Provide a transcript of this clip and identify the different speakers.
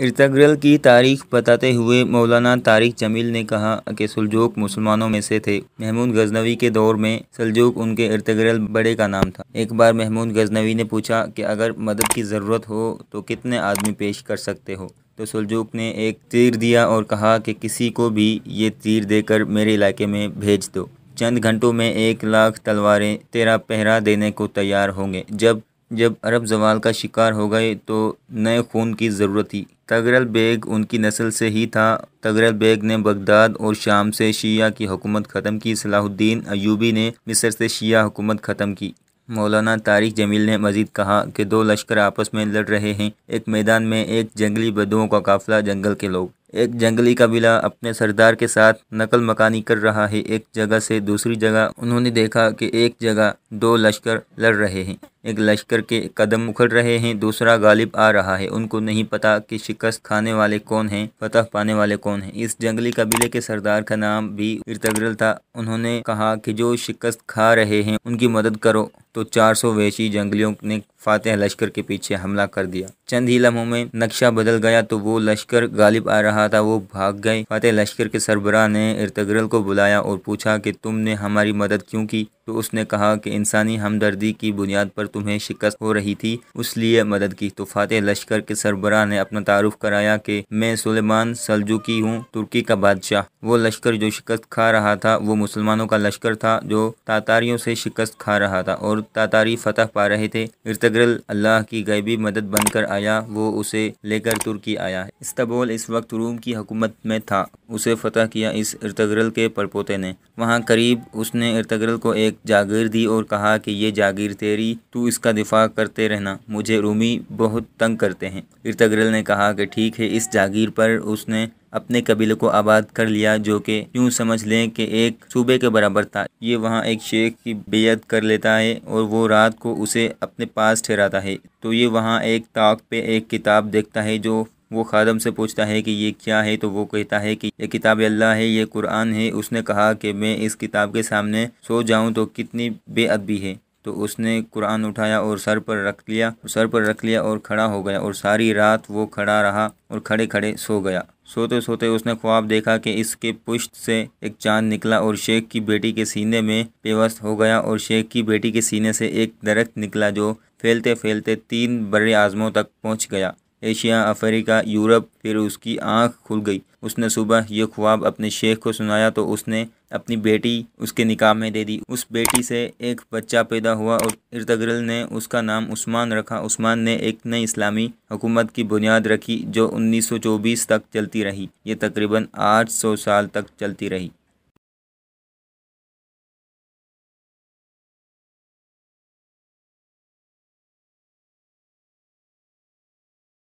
Speaker 1: इर्तगरल की तारीख बताते हुए मौलाना तारिक जमील ने कहा कि सुलजोक मुसलमानों में से थे महमूद गजनवी के दौर में सुलजोक उनके इर्तगरल बड़े का नाम था एक बार महमूद गजनवी ने पूछा कि अगर मदद की ज़रूरत हो तो कितने आदमी पेश कर सकते हो तो सुलजोक ने एक तीर दिया और कहा कि किसी को भी ये तीर देकर मेरे इलाके में भेज दो चंद घंटों में एक लाख तलवारें तेरा पहरा देने को तैयार होंगे जब जब अरब जवाल का शिकार हो गए तो नए खून की ज़रूरत थी तगरल बेग उनकी नस्ल से ही था तगरल बेग ने बगदाद और शाम से शिया की हुकूमत ख़त्म की सलाहुद्दीन अयूबी ने मिस्र से शिया हुकूमत ख़त्म की मौलाना तारिक जमील ने मजीद कहा कि दो लश्कर आपस में लड़ रहे हैं एक मैदान में एक जंगली बदुओं का काफिला जंगल के लोग एक जंगली कबीला अपने सरदार के साथ नकल मकानी कर रहा है एक जगह से दूसरी जगह उन्होंने देखा कि एक जगह दो लश्कर लड़ रहे हैं एक लश्कर के कदम उखड़ रहे हैं दूसरा गालिब आ रहा है उनको नहीं पता कि शिकस्त खाने वाले कौन हैं फतह पाने वाले कौन हैं इस जंगली कबीले के सरदार का नाम भी इर्तगरल था उन्होंने कहा कि जो शिकस्त खा रहे हैं उनकी मदद करो तो 400 वैशी जंगलियों ने फातह लश्कर के पीछे हमला कर दिया चंद ही लम्हों में नक्शा बदल गया तो वो लश्कर गालिब आ रहा था वो भाग गए फातह लश्कर के सरबराह ने इर्तगरल को बुलाया और पूछा कि तुमने हमारी मदद क्यों की तो उसने कहा कि इंसानी हमदर्दी की बुनियाद पर तुम्हें शिकस्त हो रही थी उस लिए मदद की तो फातह लश्कर के सरबरा ने अपना तारुफ कराया कि मैं सुलेमान सलजुकी हूँ तुर्की का बादशाह वो लश्कर जो शिकस्त खा रहा था वो मुसलमानों का लश्कर था जो तातारियों से शिकस्त खा रहा था और तातारी फतह पा रहे थे इर्तगरल अल्लाह की गैबी मदद बनकर आया वो उसे लेकर तुर्की आया इस्तबोल इस वक्त रूम की हुकूमत में था उसे फतह किया इस इर्तगरल के परपोते ने वहाँ करीब उसने इर्तगरल को एक जागीर दी और कहा कि ये जागीर तेरी तू इसका दिफा करते रहना मुझे रूमी बहुत तंग करते हैं इर्तगरल ने कहा कि ठीक है इस जागीर पर उसने अपने कबीले को आबाद कर लिया जो कि यूँ समझ लें कि एक सूबे के बराबर था ये वहाँ एक शेख की बेयत कर लेता है और वो रात को उसे अपने पास ठहराता है तो ये वहाँ एक ताक पे एक किताब देखता है जो वो खादम से पूछता है कि ये क्या है तो वो कहता है कि ये किताब अल्लाह है ये कुरान है उसने कहा कि मैं इस किताब के सामने सो जाऊँ तो कितनी बेअदबी है तो उसने कुरान उठाया और सर पर रख लिया सर पर रख लिया और खड़ा हो गया और सारी रात वो खड़ा रहा और खड़े खड़े सो गया सोते सोते उसने ख्वाब देखा कि इसके पुष्ट से एक चांद निकला और शेख की बेटी के सीने में पेवस्त हो गया और शेख की बेटी के सीने से एक दरख्त निकला जो फैलते फैलते तीन बड़े आज़मों तक पहुंच गया एशिया अफ्रीका यूरोप फिर उसकी आँख खुल गई उसने सुबह यह ख्वाब अपने शेख को सुनाया तो उसने अपनी बेटी उसके निकाह में दे दी उस बेटी से एक बच्चा पैदा हुआ और इर्तगरल ने उसका नाम उस्मान रखा उस्मान ने एक नई इस्लामी हुकूमत की बुनियाद रखी जो 1924 तक चलती रही ये तकरीबन 800 साल तक चलती रही